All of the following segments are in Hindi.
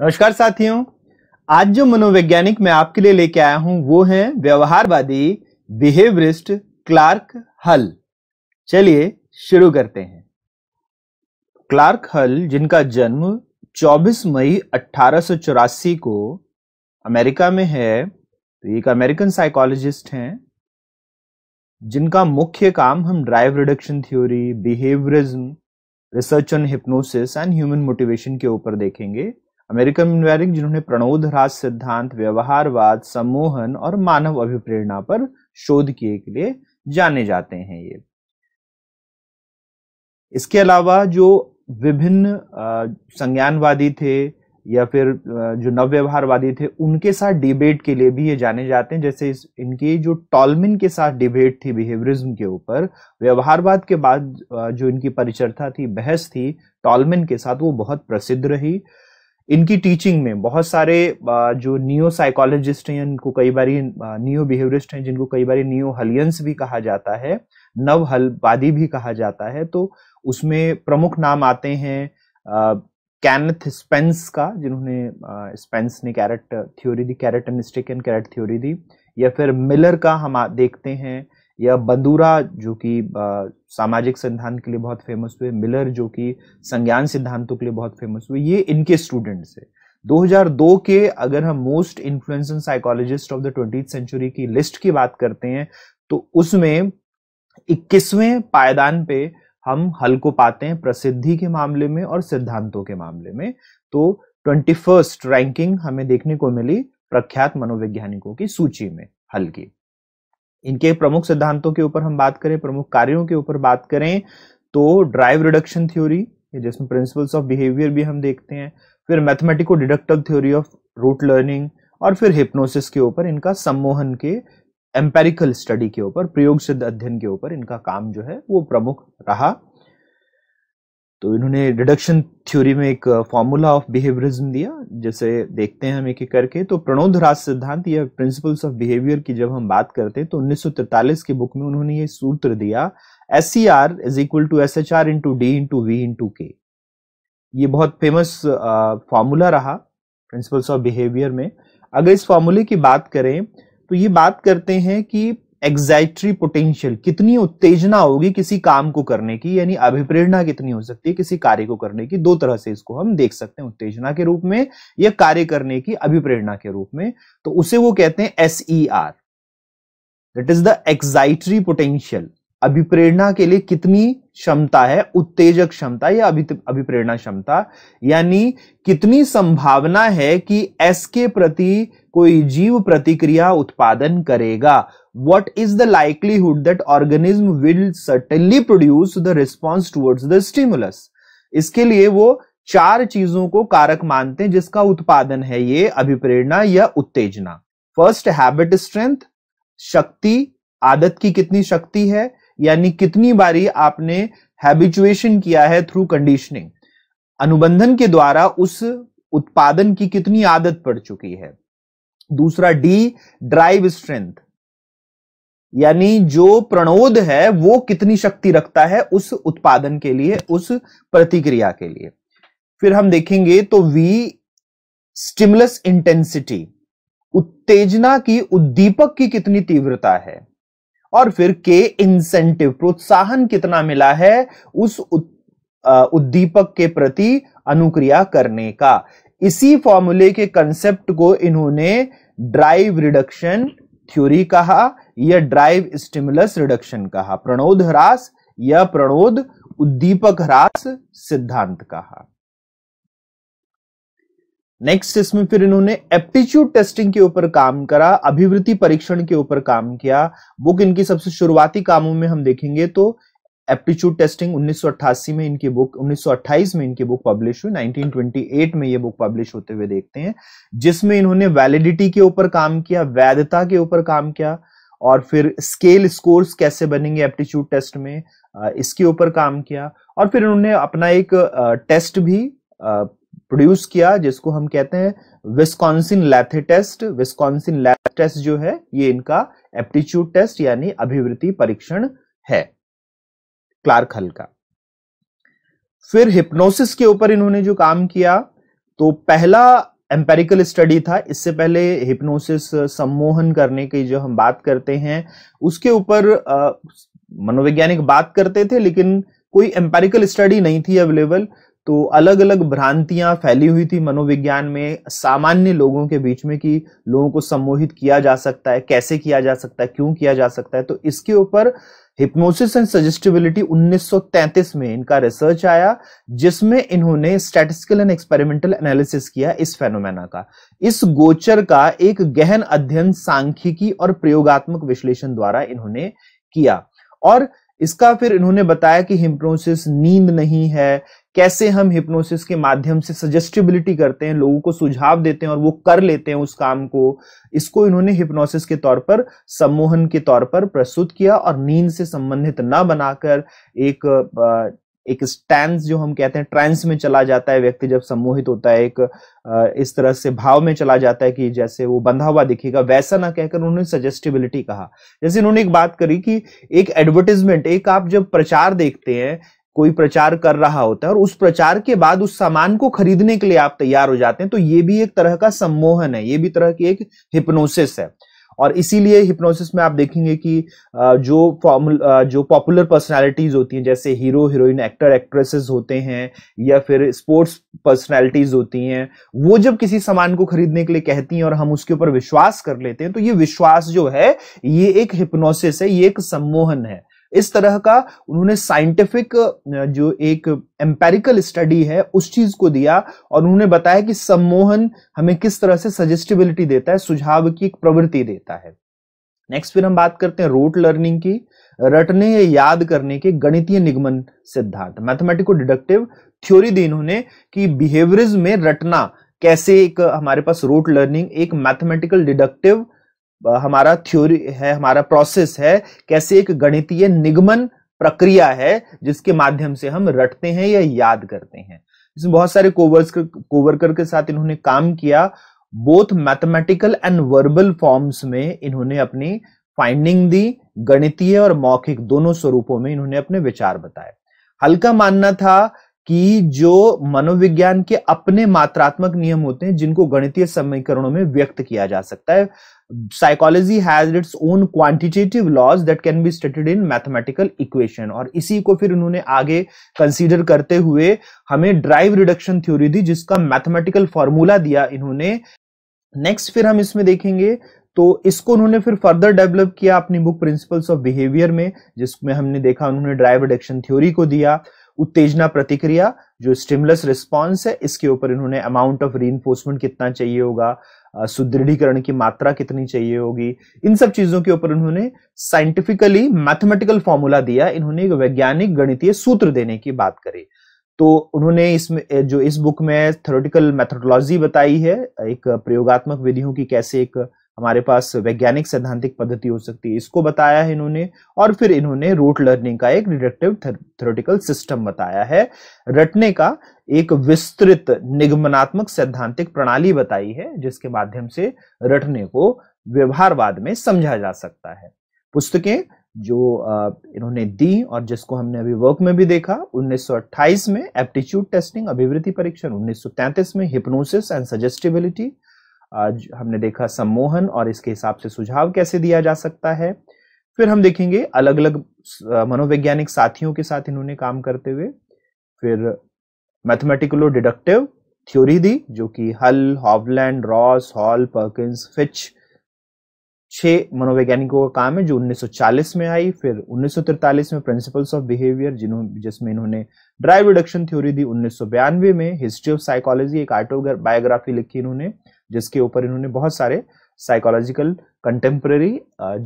नमस्कार साथियों आज जो मनोवैज्ञानिक मैं आपके लिए लेके आया हूं वो है व्यवहारवादी बिहेवियरिस्ट क्लार्क हल चलिए शुरू करते हैं क्लार्क हल जिनका जन्म 24 मई अट्ठारह को अमेरिका में है तो एक अमेरिकन साइकोलॉजिस्ट हैं जिनका मुख्य काम हम drive reduction theory behaviourism research on hypnosis and human motivation के ऊपर देखेंगे अमेरिकन इंजीनियरिंग जिन्होंने राज सिद्धांत व्यवहारवाद सम्मोहन और मानव अभिप्रेरणा पर शोध किए के लिए जाने जाते हैं ये इसके अलावा जो विभिन्न संज्ञानवादी थे या फिर जो नवव्यवहारवादी थे उनके साथ डिबेट के लिए भी ये जाने जाते हैं जैसे इनकी जो टॉलमिन के साथ डिबेट थी बिहेवियरिज्म के ऊपर व्यवहारवाद के बाद जो इनकी परिचर्चा थी बहस थी टॉलमिन के साथ वो बहुत प्रसिद्ध रही इनकी टीचिंग में बहुत सारे जो नियो साइकोलॉजिस्ट हैं इनको कई बार नियो बिहेवियरिस्ट हैं जिनको कई बार नियो हलियंस भी कहा जाता है नव हलवादी भी कहा जाता है तो उसमें प्रमुख नाम आते हैं कैनथ स्पेंस का जिन्होंने स्पेंस ने कैरेट थ्योरी दी कैरेटनिस्टिक एंड कैरेट थ्योरी दी या फिर मिलर का हम देखते हैं या बंदूरा जो कि सामाजिक सिद्धांत के लिए बहुत फेमस हुए मिलर जो कि संज्ञान सिद्धांतों के लिए बहुत फेमस हुए ये इनके स्टूडेंट्स है 2002 के अगर हम most influential psychologist of the twenty century की लिस्ट की बात करते हैं तो उसमें इक्कीसवें पायदान पे हम हल को पाते हैं प्रसिद्धि के मामले में और सिद्धांतों के मामले में तो ट्वेंटी फर्स्ट रैंकिंग हमें देखने को मिली प्रख्यात मनोवैज्ञानिकों की सूची में हल की इनके प्रमुख सिद्धांतों के ऊपर हम बात करें प्रमुख कार्यों के ऊपर बात करें तो ड्राइव रिडक्शन थ्योरी जिसमें प्रिंसिपल्स ऑफ बिहेवियर भी हम देखते हैं फिर mathematico deductive theory of rote learning और फिर हिप्नोसिस के ऊपर इनका सम्मोहन के एम्पेरिकल स्टडी के ऊपर प्रयोग सिद्ध अध्ययन के ऊपर इनका काम जो है वो प्रमुख रहा तो इन्होंने रिडक्शन थ्योरी में एक फॉर्मूला ऑफ बिहेवियरिज्म दिया जैसे देखते हैं हम एक एक करके तो प्रणोद राज सिद्धांत या प्रिंसिपल्स ऑफ बिहेवियर की जब हम बात करते हैं तो उन्नीस की बुक में उन्होंने ये सूत्र दिया S C R is equal to S H R into D into V into K ये बहुत फेमस फॉर्मूला रहा प्रिंसिपल्स ऑफ बिहेवियर में अगर इस फॉर्मूले की बात करें तो ये बात करते हैं कि एग्जाइटरी पोटेंशियल कितनी उत्तेजना होगी किसी काम को करने की यानी अभिप्रेरणा कितनी हो सकती है किसी कार्य को करने की दो तरह से इसको हम देख सकते हैं उत्तेजना के रूप में या कार्य करने की अभिप्रेरणा के रूप में तो उसे वो कहते हैं S E R that is the excitatory potential अभिप्रेरणा के लिए कितनी क्षमता है उत्तेजक क्षमता या अभिप्रेरणा क्षमता यानी कितनी संभावना है कि एस के प्रति कोई जीव प्रतिक्रिया उत्पादन करेगा what is the likelihood that organism will certainly produce the response towards the stimulus इसके लिए वो चार चीजों को कारक मानते हैं जिसका उत्पादन है ये अभिप्रेरणा या उत्तेजना फर्स्ट हैबिट स्ट्रेंथ शक्ति आदत की कितनी शक्ति है यानी कितनी बारी आपने हैबिचुएशन किया है थ्रू कंडीशनिंग अनुबंधन के द्वारा उस उत्पादन की कितनी आदत पड़ चुकी है दूसरा डी ड्राइव स्ट्रेंथ यानी जो प्रणोद है वो कितनी शक्ति रखता है उस उत्पादन के लिए उस प्रतिक्रिया के लिए फिर हम देखेंगे तो वी स्टिमुलस इंटेंसिटी उत्तेजना की उद्दीपक की कितनी तीव्रता है और फिर के इंसेंटिव प्रोत्साहन कितना मिला है उस उद्दीपक के प्रति अनुक्रिया करने का इसी फॉर्मूले के कंसेप्ट को इन्होंने ड्राइव रिडक्शन थ्योरी कहा या ड्राइव स्टिमुलस रिडक्शन कहा प्रणोद ह्रास या प्रणोद उद्दीपक ह्रास सिद्धांत कहा नेक्स्ट इसमें फिर इन्होंने एप्टीट्यूड टेस्टिंग के ऊपर काम करा अभिवृत्ति परीक्षण के ऊपर काम किया बुक इनकी सबसे शुरुआती कामों में हम देखेंगे तो एप्टीट्यूड टेस्टिंग 1988 में इनकी बुक 1928 में इनकी बुक पब्लिश हुई 1928 में ये बुक पब्लिश होते हुए देखते हैं जिसमें इन्होंने वैलिडिटी के ऊपर काम किया वैधता के ऊपर काम किया और फिर स्केल स्कोर्स कैसे बनेंगे एप्टीट्यूड टेस्ट में इसके ऊपर काम किया और फिर उन्होंने अपना एक टेस्ट भी प्रोड्यूस किया जिसको हम कहते हैं Wisconsin lathe test Wisconsin lathe test जो है ये इनका एप्टीट्यूड टेस्ट यानी अभिवृत्ति परीक्षण है क्लार्क हल का फिर हिप्नोसिस के ऊपर इन्होंने जो काम किया तो पहला एम्पेरिकल स्टडी था इससे पहले हिप्नोसिस सम्मोहन करने की जो हम बात करते हैं उसके ऊपर मनोवैज्ञानिक बात करते थे लेकिन कोई एम्पेरिकल स्टडी नहीं थी अवेलेबल तो अलग अलग भ्रांतियां फैली हुई थी मनोविज्ञान में सामान्य लोगों के बीच में कि लोगों को सम्मोहित किया जा सकता है कैसे किया जा सकता है क्यों किया जा सकता है तो इसके ऊपर हिप्नोसिस एंड सजेस्टिबिलिटी 1933 में इनका रिसर्च आया जिसमें इन्होंने स्टैटिस्टिकल एंड एक्सपेरिमेंटल एनालिसिस किया इस फेनोमेना का इस गोचर का एक गहन अध्ययन सांख्यिकी और प्रयोगात्मक विश्लेषण द्वारा इन्होंने किया और इसका फिर इन्होंने बताया कि हिप्नोसिस नींद नहीं है कैसे हम हिप्नोसिस के माध्यम से सजेस्टिबिलिटी करते हैं लोगों को सुझाव देते हैं और वो कर लेते हैं उस काम को इसको इन्होंने हिप्नोसिस के तौर पर सम्मोहन के तौर पर प्रस्तुत किया और नींद से संबंधित न बनाकर एक एक स्टैंड जो हम कहते हैं ट्रांस में चला जाता है व्यक्ति जब सम्मोहित होता है एक इस तरह से भाव में चला जाता है कि जैसे वो बंधा हुआ दिखेगा वैसा ना कहकर उन्होंने सजेस्टिबिलिटी कहा जैसे उन्होंने एक बात करी कि एक एडवर्टिजमेंट एक आप जब प्रचार देखते हैं कोई प्रचार कर रहा होता है और उस प्रचार के बाद उस सामान को खरीदने के लिए आप तैयार हो जाते हैं तो ये भी एक तरह का सम्मोहन है ये भी तरह की एक हिप्नोसिस है और इसीलिए हिप्नोसिस में आप देखेंगे कि जो जो पॉपुलर पर्सनालिटीज होती हैं जैसे हीरो हीरोइन एक्टर एक्ट्रेसेस होते हैं या फिर स्पोर्ट्स पर्सनालिटीज होती हैं वो जब किसी सामान को खरीदने के लिए कहती हैं और हम उसके ऊपर विश्वास कर लेते हैं तो ये विश्वास जो है ये एक हिप्नोसिस है ये एक सम्मोहन है इस तरह का उन्होंने साइंटिफिक जो एक एम्पेरिकल स्टडी है उस चीज को दिया और उन्होंने बताया कि सम्मोहन हमें किस तरह से सजेस्टिबिलिटी देता है सुझाव की एक प्रवृत्ति देता है नेक्स्ट फिर हम बात करते हैं रोट लर्निंग की रटने या याद करने के गणितीय निगमन सिद्धांत मैथमेटिको डिडक्टिव थ्योरी दी इन्होंने कि बिहेवियरिज्म में रटना कैसे एक हमारे पास रोट लर्निंग एक मैथमेटिकल डिडक्टिव हमारा थ्योरी है हमारा प्रोसेस है कैसे एक गणितीय निगमन प्रक्रिया है जिसके माध्यम से हम रटते हैं या याद करते हैं इसमें बहुत सारे कोवर्स कोवर्कर के साथ इन्होंने काम किया both mathematical and verbal forms में इन्होंने अपनी फाइंडिंग दी गणितीय और मौखिक दोनों स्वरूपों में इन्होंने अपने विचार बताए हल्का मानना था कि जो मनोविज्ञान के अपने मात्रात्मक नियम होते हैं जिनको गणितीय समीकरणों में व्यक्त किया जा सकता है psychology has its own quantitative laws that can be stated in mathematical equation और इसी को फिर उन्होंने आगे कंसीडर करते हुए हमें ड्राइव रिडक्शन थ्योरी दी जिसका मैथमेटिकल फॉर्मूला दिया इन्होंने नेक्स्ट फिर हम इसमें देखेंगे तो इसको उन्होंने फिर फर्दर डेवलप किया अपनी बुक प्रिंसिपल्स ऑफ बिहेवियर में जिसमें हमने देखा उन्होंने ड्राइव रिडक्शन थ्योरी को दिया उत्तेजना प्रतिक्रिया जो स्टिमुलस रिस्पॉन्स है इसके ऊपर इन्होंने अमाउंट ऑफ री कितना चाहिए होगा सुदृढ़ीकरण की मात्रा कितनी चाहिए होगी इन सब चीजों के ऊपर उन्होंने साइंटिफिकली मैथमेटिकल फॉर्मूला दिया इन्होंने एक वैज्ञानिक गणितीय सूत्र देने की बात करी तो उन्होंने इसमें जो इस बुक में थ्योरेटिकल मैथोडोलॉजी बताई है एक प्रयोगात्मक विधियों की कैसे एक हमारे पास वैज्ञानिक सैद्धांतिक पद्धति हो सकती है इसको बताया है इन्होंने और फिर इन्होंने रूट लर्निंग का एक डिडक्टिव थ्योरेटिकल सिस्टम बताया है रटने का एक विस्तृत निगमनात्मक सैद्धांतिक प्रणाली बताई है जिसके माध्यम से रटने को व्यवहारवाद में समझा जा सकता है पुस्तकें जो इन्होंने दी और जिसको हमने अभी वर्क में भी देखा 1928 में एप्टीट्यूड टेस्टिंग अभिवृत्ति परीक्षण 1933 में हिप्नोसिस एंड सजेस्टिबिलिटी आज हमने देखा सम्मोहन और इसके हिसाब से सुझाव कैसे दिया जा सकता है फिर हम देखेंगे अलग अलग मनोवैज्ञानिक साथियों के साथ इन्होंने काम करते हुए फिर मैथमेटिकलो डिडक्टिव थ्योरी दी जो कि Hull Hovland Ross Hall Perkins Fitch छह मनोवैज्ञानिकों का काम है जो 1940 में आई फिर 1943 में प्रिंसिपल्स ऑफ बिहेवियर जिन्होंने जिसमें इन्होंने ड्राइव रिडक्शन थ्योरी दी उन्नीस में हिस्ट्री ऑफ साइकोलॉजी एक बायोग्राफी लिखी इन्होंने जिसके ऊपर इन्होंने बहुत सारे साइकोलॉजिकल कंटेम्प्रेरी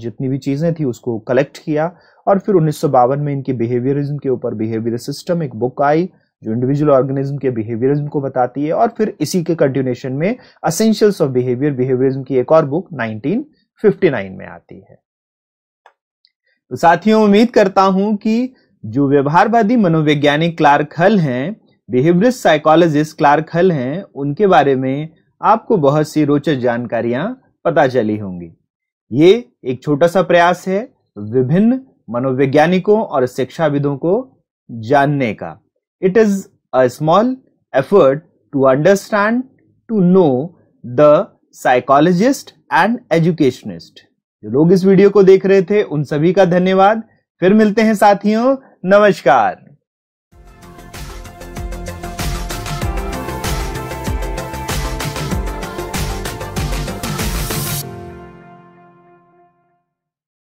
जितनी भी चीज़ें थी उसको कलेक्ट किया और फिर उन्नीस में इनके बिहेवियरिज्म के ऊपर बिहेवियर सिस्टम एक बुक आई जो इंडिविजुअल ऑर्गेनिज्म के बिहेवियरिज्म को बताती है और फिर इसी के कंटिन्यूशन में असेंशियल्स ऑफ बिहेवियर बिहेवियरिज्म की एक और बुक 1959 में आती है तो साथियों उम्मीद करता हूं कि जो व्यवहारवादी मनोवैज्ञानिक क्लार्क हल हैं बिहेवियर साइकोलॉजिस्ट क्लार्क हल हैं उनके बारे में आपको बहुत सी रोचक जानकारियां पता चली होंगी ये एक छोटा सा प्रयास है विभिन्न मनोवैज्ञानिकों और शिक्षाविदों को जानने का it is a small effort to understand to know the psychologist and educationist जो लोग इस वीडियो को देख रहे थे उन सभी का धन्यवाद फिर मिलते हैं साथियों नमस्कार